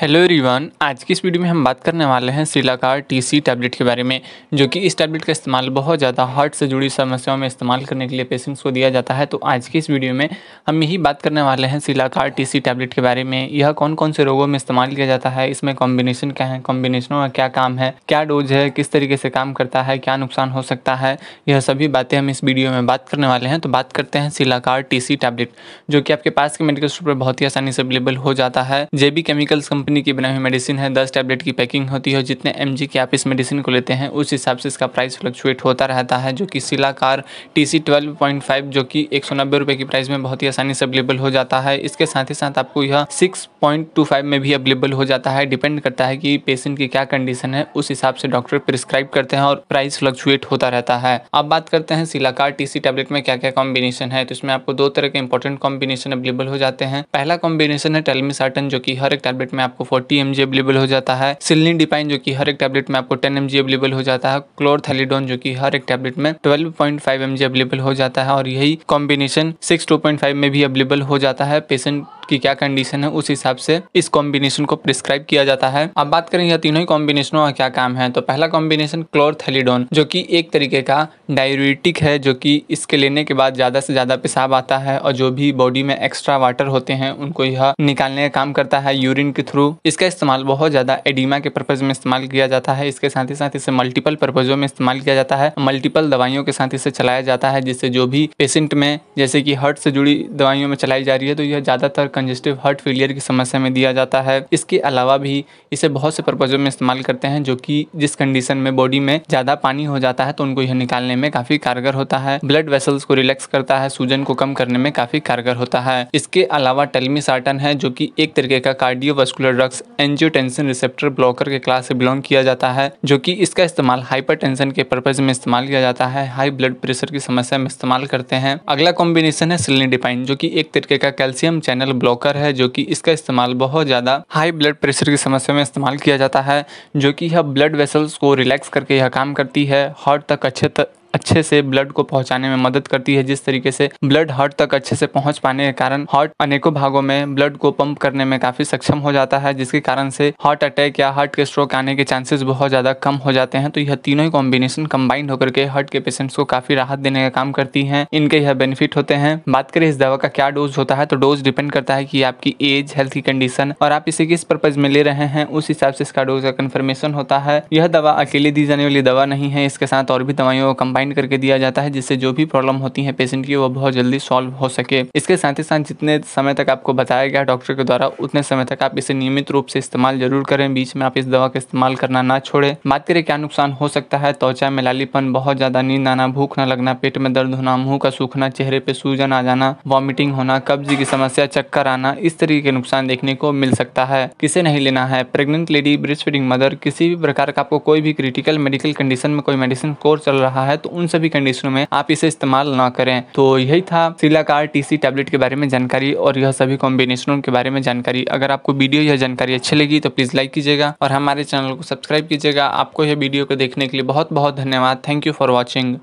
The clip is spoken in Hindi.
हेलो रिवान आज की इस वीडियो में हम बात करने वाले हैं श्रीलाकार टीसी टैबलेट के बारे में जो कि इस टैबलेट का इस्तेमाल बहुत ज़्यादा हार्ट से जुड़ी समस्याओं में इस्तेमाल करने के लिए पेशेंट्स को दिया जाता है तो आज की इस वीडियो में हम यही बात करने वाले हैं श्रीलाकार टीसी टैबलेट के बारे में यह कौन कौन से रोगों में इस्तेमाल किया जाता है इसमें कॉम्बिनेशन क्या है कॉम्बिनेशनों का क्या काम है क्या डोज है किस तरीके से काम करता है क्या नुकसान हो सकता है यह सभी बातें हम इस वीडियो में बात करने वाले हैं तो बात करते हैं शिलाकार टी टैबलेट जो कि आपके पास के मेडिकल स्टोर पर बहुत ही आसानी से अवेलेबल हो जाता है जेबी केमिकल्स कंपनी कंपनी की बनाई हुई मेडिसिन है दस टैबलेट की पैकिंग होती है जितने एम की आप इस मेडिसिन को लेते हैं उस हिसाब से इसका प्राइस फ्लक्चुएट होता रहता है जो कि सिलाकार टी सी जो कि एक रुपए की प्राइस में बहुत ही आसानी से अवेलेबल हो जाता है इसके साथ ही साथ आपको यह सिक्स में भी अवेलेबल हो जाता है डिपेंड करता है कि पेशेंट की क्या कंडीशन है उस हिसाब से डॉक्टर प्रिस्क्राइब करते हैं और प्राइस फ्लक्चुएट होता रहता है अब बात करते हैं सिलाकार टीसी टैबलेट में क्या क्या कॉम्बिनेशन है तो इसमें आपको दो तरह के इंपॉर्टेंट कॉम्बिनेशन अवेलेबल हो जाते हैं पहला कॉम्बिनेशन है टेलमिसार्टन जो कि हर एक टैबलेट में आप आपको फोर्टी एम अवेलेबल हो जाता है सिलनी डिपाइन जो कि हर एक टैबलेट में आपको टेन एम अवेलेबल हो जाता है क्लोरथेलीडोन जो कि हर एक टैबलेट में twelve point five M available हो जाता है और यही combination six two point five में भी अवेलेबल हो जाता है पेशेंट आपकी क्या कंडीशन है उस हिसाब से इस कॉम्बिनेशन को प्रिस्क्राइब किया जाता है अब बात करें यह तीनों ही कॉम्बिनेशनों का क्या काम है तो पहला कॉम्बिनेशन क्लोरथेलीडोन जो कि एक तरीके का डायबिटिक है जो कि इसके लेने के बाद ज़्यादा से ज़्यादा पेशाब आता है और जो भी बॉडी में एक्स्ट्रा वाटर होते हैं उनको यह निकालने का काम करता है यूरिन के थ्रू इसका इस्तेमाल बहुत ज़्यादा एडिमा के पर्पज़ में इस्तेमाल किया जाता है इसके साथ ही साथ इसे मल्टीपल पर्पज़ों में इस्तेमाल किया जाता है मल्टीपल दवाइयों के साथ इसे चलाया जाता है जिससे जो भी पेशेंट में जैसे कि हर्ट से जुड़ी दवाइयों में चलाई जा रही है तो यह ज़्यादातर कंजेस्टिव हार्ट फेलियर की समस्या में दिया जाता है इसके अलावा भी इसे बहुत से पर्पज़ों में इस्तेमाल करते हैं जो कि जिस कंडीशन में बॉडी में ज़्यादा पानी हो जाता है तो उनको यह निकालने में काफ़ी कारगर होता है ब्लड वेसल्स को रिलैक्स करता है सूजन को कम करने में काफ़ी कारगर होता है इसके अलावा टेलमीसार्टन है जो की एक तरीके का cardiovascular drugs angiotensin receptor blocker के क्लास से बिलोंग किया जाता है जो की इसका इस्तेमाल हाइपर के पर्पज में इस्तेमाल किया जाता है हाई ब्लड प्रेशर की समस्या में इस्तेमाल करते हैं अगला कॉम्बिनेशन है सिलनीडिपाइन जो की एक तरीके का कैल्शियम चैनल ब्लॉकर है जो कि इसका इस्तेमाल बहुत ज़्यादा हाई ब्लड प्रेशर की समस्या में इस्तेमाल किया जाता है जो कि यह ब्लड वेसल्स को रिलैक्स करके यह काम करती है हार्ट तक अच्छे तक अच्छे से ब्लड को पहुंचाने में मदद करती है जिस तरीके से ब्लड हार्ट तक अच्छे से पहुंच पाने के कारण हार्ट अनेकों भागों में ब्लड को पंप करने में काफ़ी सक्षम हो जाता है जिसके कारण से हार्ट अटैक या हार्ट के स्ट्रोक आने के चांसेस बहुत ज़्यादा कम हो जाते हैं तो यह तीनों ही कॉम्बिनेशन कम्बाइंड होकर के हार्ट के पेशेंट्स को काफ़ी राहत देने का काम करती है इनके यह बेनिफिट होते हैं बात करें इस दवा का क्या डोज होता है तो डोज डिपेंड करता है की आपकी एज हेल्थ की कंडीशन और आप इसे किस परपज में ले रहे हैं उस हिसाब से इसका डोज का कन्फर्मेशन होता है यह दवा अकेले दी जाने वाली दवा नहीं है इसके साथ और भी दवाइयों को कंबाइन डिज़ाइन करके दिया जाता है जिससे जो भी प्रॉब्लम होती है पेशेंट की वो बहुत जल्दी सॉल्व हो सके इसके साथ ही साथ जितने समय तक आपको बताया गया डॉक्टर के द्वारा उतने समय तक आप इसे नियमित रूप से इस्तेमाल जरूर करें बीच में आप इस दवा का इस्तेमाल करना ना छोड़े बात करें क्या नुकसान हो सकता है त्वचा में लालीपन बहुत ज़्यादा नींद आना भूख न लगना पेट में दर्द होना मुंह का सूखना चेहरे पे सूजन आ जाना वॉमिटिंग होना कब्ज की समस्या चक्कर आना इस तरीके के नुकसान देखने को मिल सकता है किसे नहीं लेना है pregnant lady breast feeding mother किसी भी प्रकार का आपको कोई भी क्रिटिकल मेडिकल कंडीशन में कोई मेडिसिन कोर्स चल रहा है तो उन सभी कंडीशनों में आप इसे इस्तेमाल ना करें तो यही था सिलाकार टी सी टैबलेट के बारे में जानकारी और यह सभी कॉम्बिनेशनों के बारे में जानकारी अगर आपको वीडियो यह जानकारी अच्छी लगी तो प्लीज़ लाइक कीजिएगा और हमारे चैनल को सब्सक्राइब कीजिएगा आपको यह वीडियो को देखने के लिए बहुत बहुत धन्यवाद थैंक यू फॉर वॉचिंग